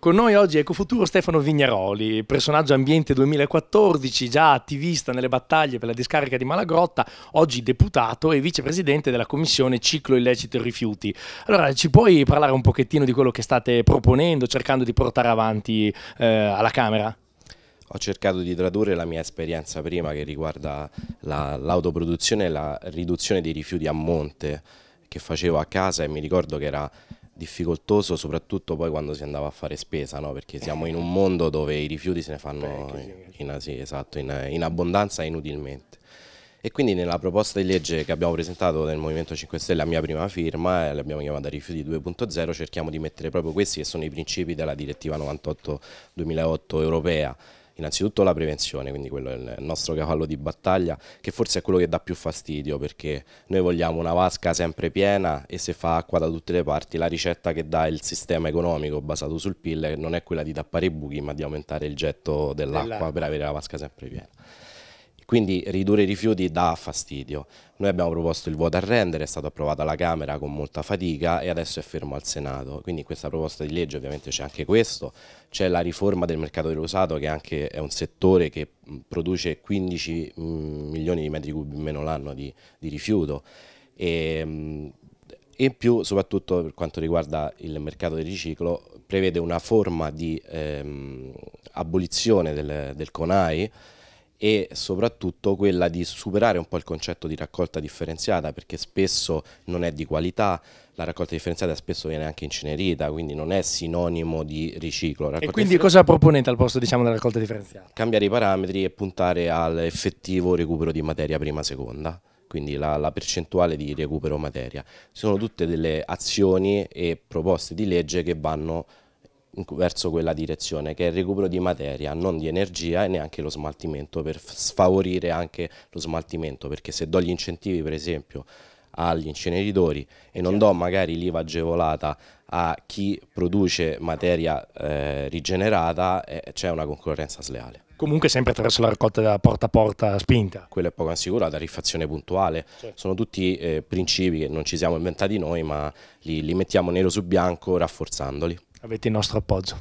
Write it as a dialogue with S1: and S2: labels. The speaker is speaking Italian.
S1: Con noi oggi è Ecofuturo Stefano Vignaroli, personaggio ambiente 2014, già attivista nelle battaglie per la discarica di Malagrotta, oggi deputato e vicepresidente della commissione ciclo illecito e rifiuti. Allora, ci puoi parlare un pochettino di quello che state proponendo, cercando di portare avanti eh, alla Camera? Ho cercato di tradurre la mia
S2: esperienza prima che riguarda l'autoproduzione e la riduzione dei rifiuti a monte che facevo a casa e mi ricordo che era difficoltoso soprattutto poi quando si andava a fare spesa, no? perché siamo in un mondo dove i rifiuti se ne fanno in, sì, esatto, in, in abbondanza inutilmente. E quindi nella proposta di legge che abbiamo presentato nel Movimento 5 Stelle, a mia prima firma, eh, l'abbiamo chiamata Rifiuti 2.0, cerchiamo di mettere proprio questi che sono i principi della direttiva 98-2008 europea, innanzitutto la prevenzione, quindi quello è il nostro cavallo di battaglia, che forse è quello che dà più fastidio perché noi vogliamo una vasca sempre piena e se fa acqua da tutte le parti la ricetta che dà il sistema economico basato sul PIL non è quella di tappare i buchi ma di aumentare il getto dell'acqua per avere la vasca sempre piena. Quindi ridurre i rifiuti dà fastidio. Noi abbiamo proposto il vuoto a rendere, è stato approvato alla Camera con molta fatica e adesso è fermo al Senato. Quindi in questa proposta di legge ovviamente c'è anche questo, c'è la riforma del mercato dell'usato che anche è un settore che produce 15 milioni di metri cubi in meno l'anno di, di, rifiuto. Ehm, e, e più soprattutto per quanto riguarda il mercato del riciclo prevede una forma di ehm, abolizione del, del CONAI e soprattutto quella di superare un po' il concetto di raccolta differenziata perché spesso non è di qualità, la raccolta differenziata spesso viene anche incenerita, quindi non è sinonimo di riciclo. Raccolta e quindi cosa
S1: proponete al posto diciamo, della raccolta differenziata?
S2: Cambiare i parametri e puntare all'effettivo recupero di materia prima-seconda quindi la, la, percentuale di recupero materia. Sono tutte delle azioni e proposte di legge che vanno verso quella direzione, che è il recupero di materia, non di energia e neanche lo smaltimento, per sfavorire anche lo smaltimento, perché se do gli incentivi per esempio agli inceneritori e non do magari l'IVA agevolata a chi produce materia eh, rigenerata, eh, c'è una concorrenza sleale.
S1: Comunque sempre attraverso la raccolta da
S2: porta a porta spinta. Quello è poco sicuro, la tariffazione puntuale, certo. sono tutti eh, principi che non ci siamo inventati noi, ma li, li mettiamo nero su bianco rafforzandoli.
S1: Avete il nostro appoggio.